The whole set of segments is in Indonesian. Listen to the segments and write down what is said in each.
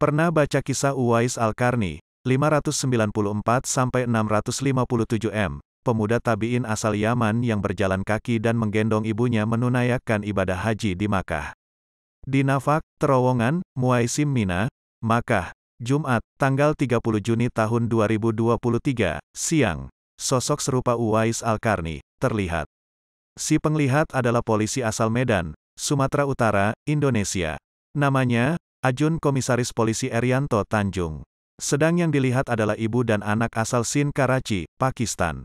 Pernah baca kisah Uwais Al-Karni, 594-657 M, pemuda tabi'in asal Yaman yang berjalan kaki dan menggendong ibunya menunaikan ibadah haji di Makkah. Di Nafak, Terowongan, Muaisim Mina, Makkah, Jumat, tanggal 30 Juni tahun 2023, siang, sosok serupa Uwais Al-Karni, terlihat. Si penglihat adalah polisi asal Medan, Sumatera Utara, Indonesia. Namanya, Ajun Komisaris Polisi Erianto Tanjung. Sedang yang dilihat adalah ibu dan anak asal Sin Karachi, Pakistan.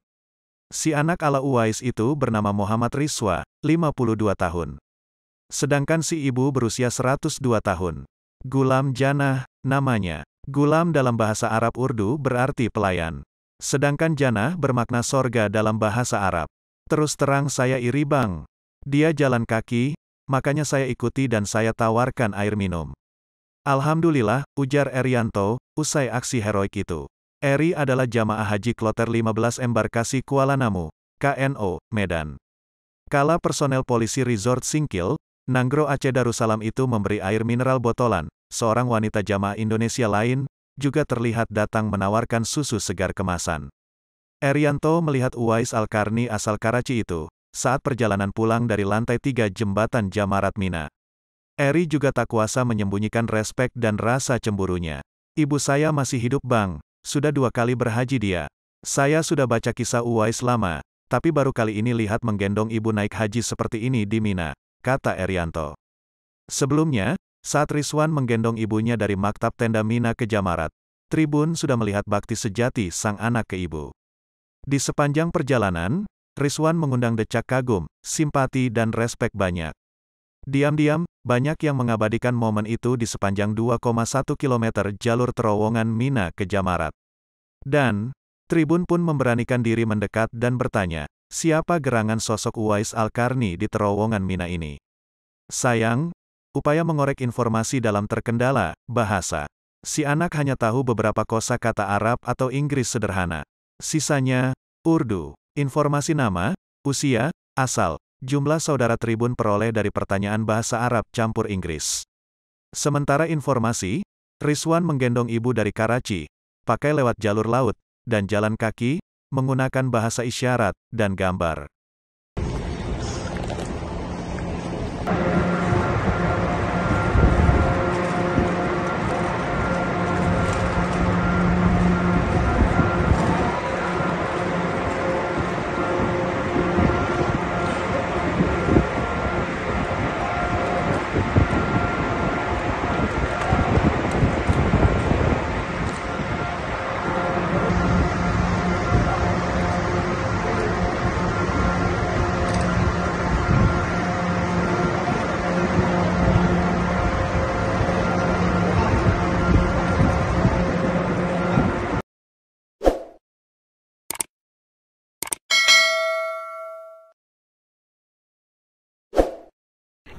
Si anak ala Uwais itu bernama Muhammad Riswa, 52 tahun. Sedangkan si ibu berusia 102 tahun. Gulam Janah, namanya. Gulam dalam bahasa Arab Urdu berarti pelayan. Sedangkan Janah bermakna sorga dalam bahasa Arab. Terus terang saya iri bang. Dia jalan kaki, makanya saya ikuti dan saya tawarkan air minum. Alhamdulillah, ujar Erianto, usai aksi heroik itu. Eri adalah jamaah haji kloter 15 embarkasi Kuala Namu, KNO, Medan. Kala personel polisi resort Singkil, Nanggro Aceh Darussalam itu memberi air mineral botolan, seorang wanita jamaah Indonesia lain, juga terlihat datang menawarkan susu segar kemasan. Erianto melihat Uwais Alkarni asal Karachi itu, saat perjalanan pulang dari lantai tiga jembatan Jamarat Mina. Eri juga tak kuasa menyembunyikan respek dan rasa cemburunya. Ibu saya masih hidup bang, sudah dua kali berhaji dia. Saya sudah baca kisah Uwais lama, tapi baru kali ini lihat menggendong ibu naik haji seperti ini di Mina, kata Erianto. Sebelumnya, saat Rizwan menggendong ibunya dari maktab tenda Mina ke Jamarat, Tribun sudah melihat bakti sejati sang anak ke ibu. Di sepanjang perjalanan, Rizwan mengundang decak kagum, simpati dan respek banyak. Diam-diam, banyak yang mengabadikan momen itu di sepanjang 2,1 km jalur terowongan Mina ke Jamarat. Dan, Tribun pun memberanikan diri mendekat dan bertanya, siapa gerangan sosok Uwais Al-Karni di terowongan Mina ini? Sayang, upaya mengorek informasi dalam terkendala, bahasa. Si anak hanya tahu beberapa kosa kata Arab atau Inggris sederhana. Sisanya, Urdu, informasi nama, usia, asal, Jumlah saudara Tribun peroleh dari pertanyaan bahasa Arab campur Inggris. Sementara informasi, Rizwan menggendong ibu dari Karachi, pakai lewat jalur laut, dan jalan kaki, menggunakan bahasa isyarat, dan gambar.